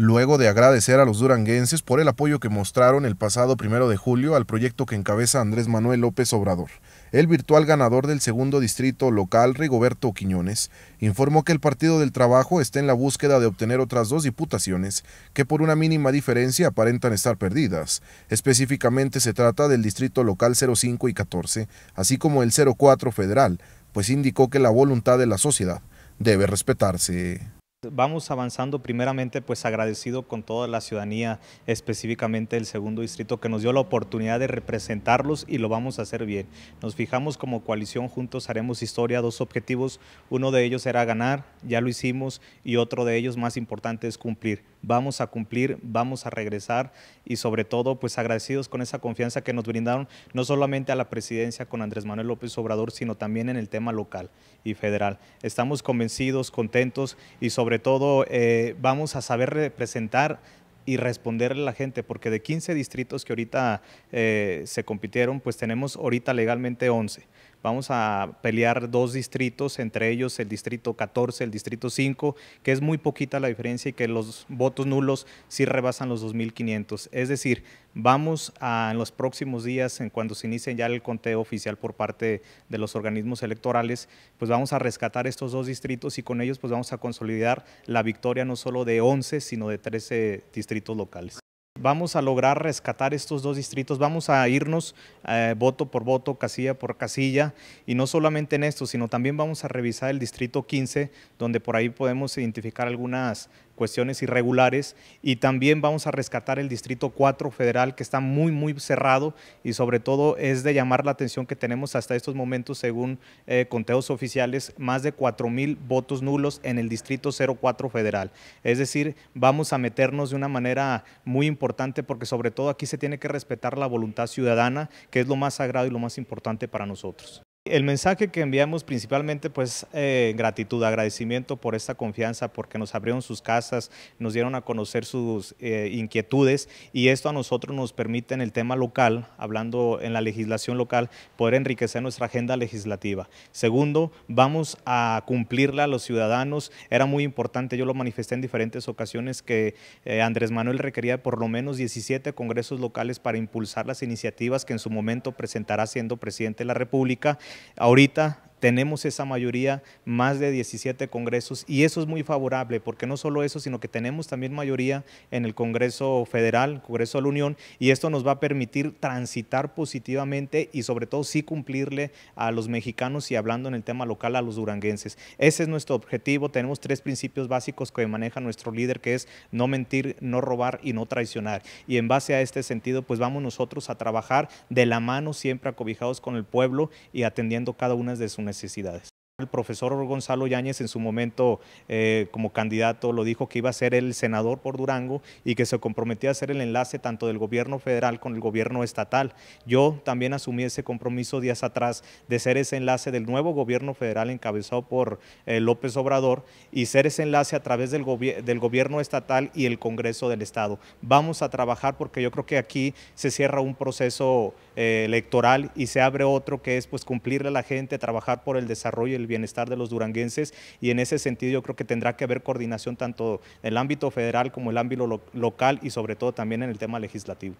luego de agradecer a los duranguenses por el apoyo que mostraron el pasado primero de julio al proyecto que encabeza Andrés Manuel López Obrador. El virtual ganador del segundo distrito local, Rigoberto Quiñones, informó que el Partido del Trabajo está en la búsqueda de obtener otras dos diputaciones que por una mínima diferencia aparentan estar perdidas. Específicamente se trata del distrito local 05 y 14, así como el 04 federal, pues indicó que la voluntad de la sociedad debe respetarse. Vamos avanzando primeramente pues agradecido con toda la ciudadanía, específicamente el segundo distrito que nos dio la oportunidad de representarlos y lo vamos a hacer bien. Nos fijamos como coalición juntos haremos historia, dos objetivos, uno de ellos era ganar, ya lo hicimos y otro de ellos más importante es cumplir. Vamos a cumplir, vamos a regresar y sobre todo pues agradecidos con esa confianza que nos brindaron no solamente a la presidencia con Andrés Manuel López Obrador, sino también en el tema local y federal. Estamos convencidos, contentos y sobre sobre todo eh, vamos a saber representar y responderle a la gente, porque de 15 distritos que ahorita eh, se compitieron, pues tenemos ahorita legalmente 11. Vamos a pelear dos distritos, entre ellos el distrito 14, el distrito 5, que es muy poquita la diferencia y que los votos nulos sí rebasan los 2.500. Es decir, vamos a en los próximos días, en cuando se inicie ya el conteo oficial por parte de los organismos electorales, pues vamos a rescatar estos dos distritos y con ellos pues vamos a consolidar la victoria no solo de 11, sino de 13 distritos locales vamos a lograr rescatar estos dos distritos, vamos a irnos eh, voto por voto, casilla por casilla, y no solamente en esto, sino también vamos a revisar el distrito 15, donde por ahí podemos identificar algunas cuestiones irregulares, y también vamos a rescatar el distrito 4 federal, que está muy, muy cerrado, y sobre todo es de llamar la atención que tenemos hasta estos momentos, según eh, conteos oficiales, más de 4 mil votos nulos en el distrito 04 federal. Es decir, vamos a meternos de una manera muy importante porque sobre todo aquí se tiene que respetar la voluntad ciudadana, que es lo más sagrado y lo más importante para nosotros. El mensaje que enviamos principalmente, pues, eh, gratitud, agradecimiento por esta confianza, porque nos abrieron sus casas, nos dieron a conocer sus eh, inquietudes y esto a nosotros nos permite en el tema local, hablando en la legislación local, poder enriquecer nuestra agenda legislativa. Segundo, vamos a cumplirla a los ciudadanos. Era muy importante, yo lo manifesté en diferentes ocasiones, que eh, Andrés Manuel requería por lo menos 17 congresos locales para impulsar las iniciativas que en su momento presentará siendo presidente de la República ahorita tenemos esa mayoría, más de 17 congresos, y eso es muy favorable, porque no solo eso, sino que tenemos también mayoría en el Congreso Federal, Congreso de la Unión, y esto nos va a permitir transitar positivamente y sobre todo sí cumplirle a los mexicanos y hablando en el tema local a los duranguenses. Ese es nuestro objetivo, tenemos tres principios básicos que maneja nuestro líder, que es no mentir, no robar y no traicionar. Y en base a este sentido, pues vamos nosotros a trabajar de la mano, siempre acobijados con el pueblo y atendiendo cada una de sus necesidades. El profesor Gonzalo Yáñez en su momento eh, como candidato lo dijo que iba a ser el senador por Durango y que se comprometía a hacer el enlace tanto del gobierno federal con el gobierno estatal. Yo también asumí ese compromiso días atrás de ser ese enlace del nuevo gobierno federal encabezado por eh, López Obrador y ser ese enlace a través del, del gobierno estatal y el Congreso del Estado. Vamos a trabajar porque yo creo que aquí se cierra un proceso eh, electoral y se abre otro que es pues cumplirle a la gente, trabajar por el desarrollo el bienestar de los duranguenses y en ese sentido yo creo que tendrá que haber coordinación tanto en el ámbito federal como en el ámbito local y sobre todo también en el tema legislativo.